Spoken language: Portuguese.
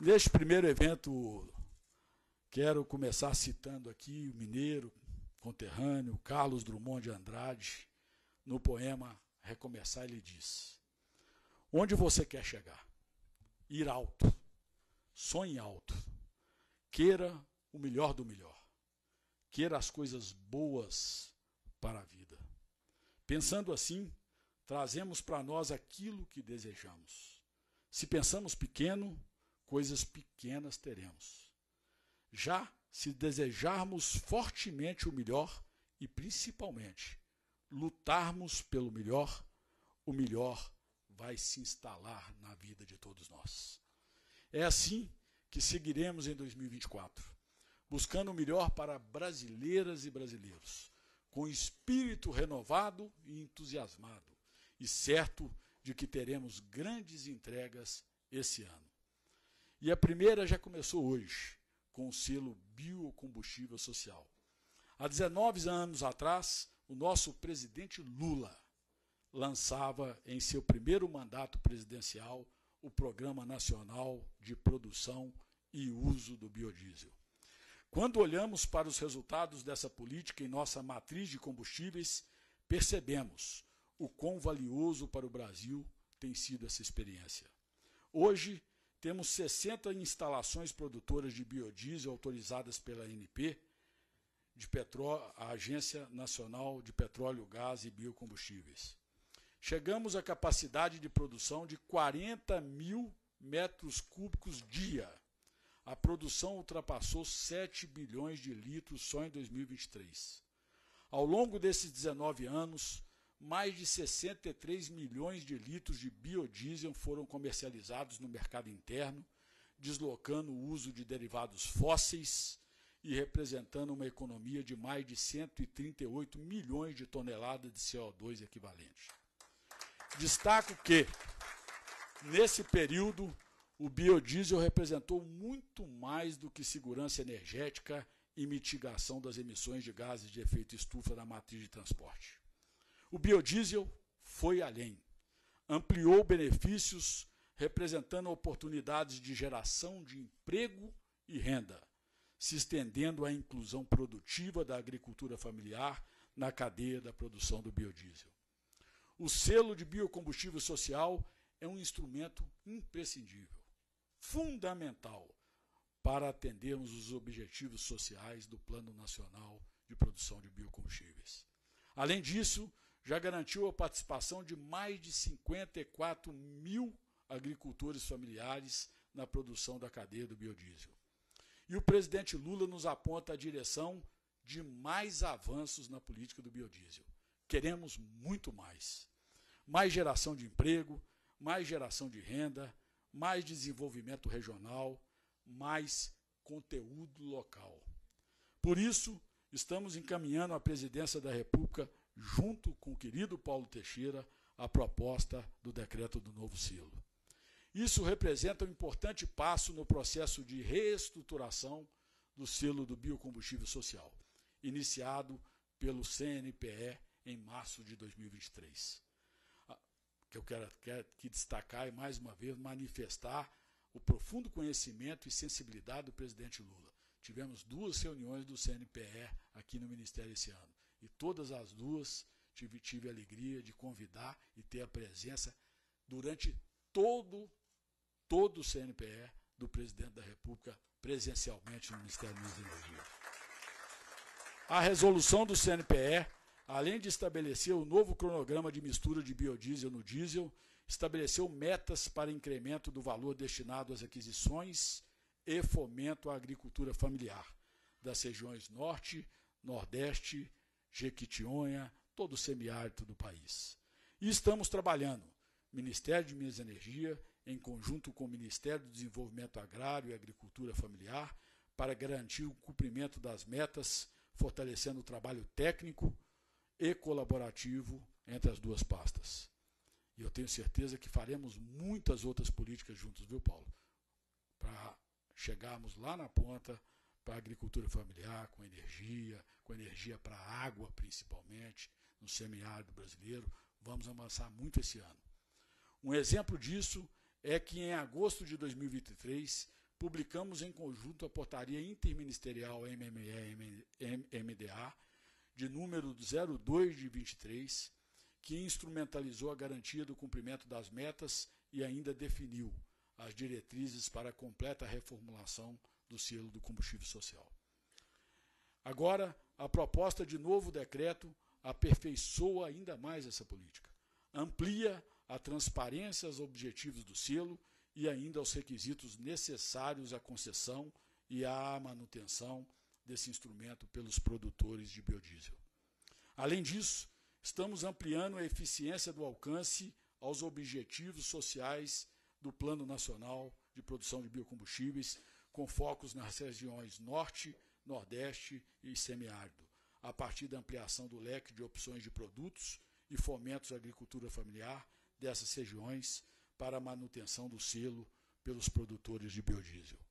Neste primeiro evento, quero começar citando aqui o mineiro conterrâneo Carlos Drummond de Andrade, no poema Recomeçar, ele diz: Onde você quer chegar? Ir alto. Sonhe alto. Queira o melhor do melhor. Queira as coisas boas para a vida. Pensando assim, trazemos para nós aquilo que desejamos. Se pensamos pequeno, coisas pequenas teremos. Já se desejarmos fortemente o melhor e, principalmente, lutarmos pelo melhor, o melhor vai se instalar na vida de todos nós. É assim que seguiremos em 2024, buscando o melhor para brasileiras e brasileiros, com espírito renovado e entusiasmado, e certo de que teremos grandes entregas esse ano. E a primeira já começou hoje, com o selo Biocombustível Social. Há 19 anos atrás, o nosso presidente Lula lançava em seu primeiro mandato presidencial o Programa Nacional de Produção e Uso do Biodiesel. Quando olhamos para os resultados dessa política em nossa matriz de combustíveis, percebemos o quão valioso para o Brasil tem sido essa experiência. Hoje, temos 60 instalações produtoras de biodiesel autorizadas pela ANP, de petró a Agência Nacional de Petróleo, Gás e Biocombustíveis. Chegamos à capacidade de produção de 40 mil metros cúbicos dia. A produção ultrapassou 7 bilhões de litros só em 2023. Ao longo desses 19 anos, mais de 63 milhões de litros de biodiesel foram comercializados no mercado interno, deslocando o uso de derivados fósseis e representando uma economia de mais de 138 milhões de toneladas de CO2 equivalente. Destaco que, nesse período, o biodiesel representou muito mais do que segurança energética e mitigação das emissões de gases de efeito estufa na matriz de transporte. O biodiesel foi além. Ampliou benefícios, representando oportunidades de geração de emprego e renda, se estendendo à inclusão produtiva da agricultura familiar na cadeia da produção do biodiesel. O selo de biocombustível social é um instrumento imprescindível, fundamental, para atendermos os objetivos sociais do Plano Nacional de Produção de Biocombustíveis. Além disso, já garantiu a participação de mais de 54 mil agricultores familiares na produção da cadeia do biodiesel. E o presidente Lula nos aponta a direção de mais avanços na política do biodiesel. Queremos muito mais. Mais geração de emprego, mais geração de renda, mais desenvolvimento regional, mais conteúdo local. Por isso, estamos encaminhando a presidência da República junto com o querido Paulo Teixeira, a proposta do decreto do novo silo. Isso representa um importante passo no processo de reestruturação do selo do biocombustível social, iniciado pelo CNPE em março de 2023. Ah, que eu quero, quero que destacar e é, mais uma vez manifestar o profundo conhecimento e sensibilidade do presidente Lula. Tivemos duas reuniões do CNPE aqui no Ministério esse ano e todas as duas tive, tive a alegria de convidar e ter a presença durante todo, todo o CNPE do presidente da República presencialmente no Ministério da Energia. A resolução do CNPE, além de estabelecer o novo cronograma de mistura de biodiesel no diesel, estabeleceu metas para incremento do valor destinado às aquisições e fomento à agricultura familiar das regiões Norte, Nordeste Jequitionha, todo o semiárido do país. E estamos trabalhando, Ministério de Minas e Energia, em conjunto com o Ministério do Desenvolvimento Agrário e Agricultura Familiar, para garantir o cumprimento das metas, fortalecendo o trabalho técnico e colaborativo entre as duas pastas. E eu tenho certeza que faremos muitas outras políticas juntos, viu, Paulo? Para chegarmos lá na ponta para a agricultura familiar, com energia, com energia para a água, principalmente, no semiárido brasileiro. Vamos avançar muito esse ano. Um exemplo disso é que, em agosto de 2023, publicamos em conjunto a portaria interministerial MME-MDA, de número 02 de 23, que instrumentalizou a garantia do cumprimento das metas e ainda definiu as diretrizes para a completa reformulação do selo do combustível social. Agora, a proposta de novo decreto aperfeiçoa ainda mais essa política, amplia a transparência aos objetivos do selo e ainda aos requisitos necessários à concessão e à manutenção desse instrumento pelos produtores de biodiesel. Além disso, estamos ampliando a eficiência do alcance aos objetivos sociais do Plano Nacional de Produção de Biocombustíveis com focos nas regiões Norte, Nordeste e Semiárido, a partir da ampliação do leque de opções de produtos e fomentos à agricultura familiar dessas regiões para a manutenção do selo pelos produtores de biodiesel.